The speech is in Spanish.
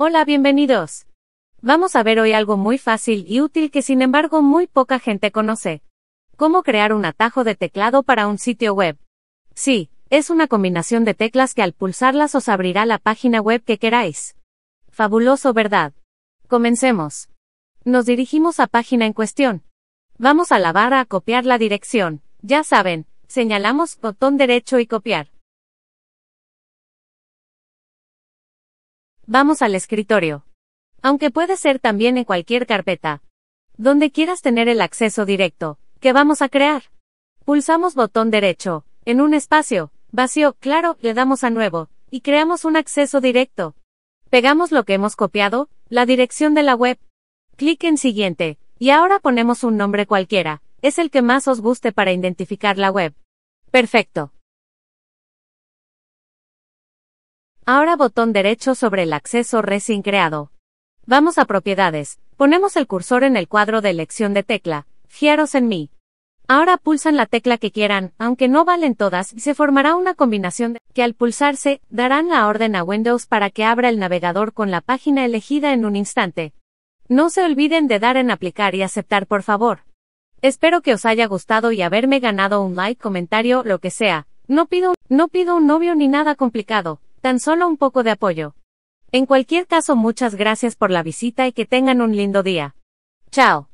Hola, bienvenidos. Vamos a ver hoy algo muy fácil y útil que sin embargo muy poca gente conoce. Cómo crear un atajo de teclado para un sitio web. Sí, es una combinación de teclas que al pulsarlas os abrirá la página web que queráis. Fabuloso, ¿verdad? Comencemos. Nos dirigimos a página en cuestión. Vamos a la barra a copiar la dirección. Ya saben, señalamos botón derecho y copiar. Vamos al escritorio. Aunque puede ser también en cualquier carpeta. Donde quieras tener el acceso directo, que vamos a crear. Pulsamos botón derecho, en un espacio, vacío, claro, le damos a nuevo, y creamos un acceso directo. Pegamos lo que hemos copiado, la dirección de la web. Clic en siguiente, y ahora ponemos un nombre cualquiera, es el que más os guste para identificar la web. Perfecto. Ahora botón derecho sobre el acceso recién creado. Vamos a propiedades, ponemos el cursor en el cuadro de elección de tecla, fieros en mí. Ahora pulsan la tecla que quieran, aunque no valen todas, se formará una combinación que al pulsarse, darán la orden a Windows para que abra el navegador con la página elegida en un instante. No se olviden de dar en aplicar y aceptar por favor. Espero que os haya gustado y haberme ganado un like, comentario, lo que sea. No pido, no pido un novio ni nada complicado. Tan solo un poco de apoyo. En cualquier caso, muchas gracias por la visita y que tengan un lindo día. Chao.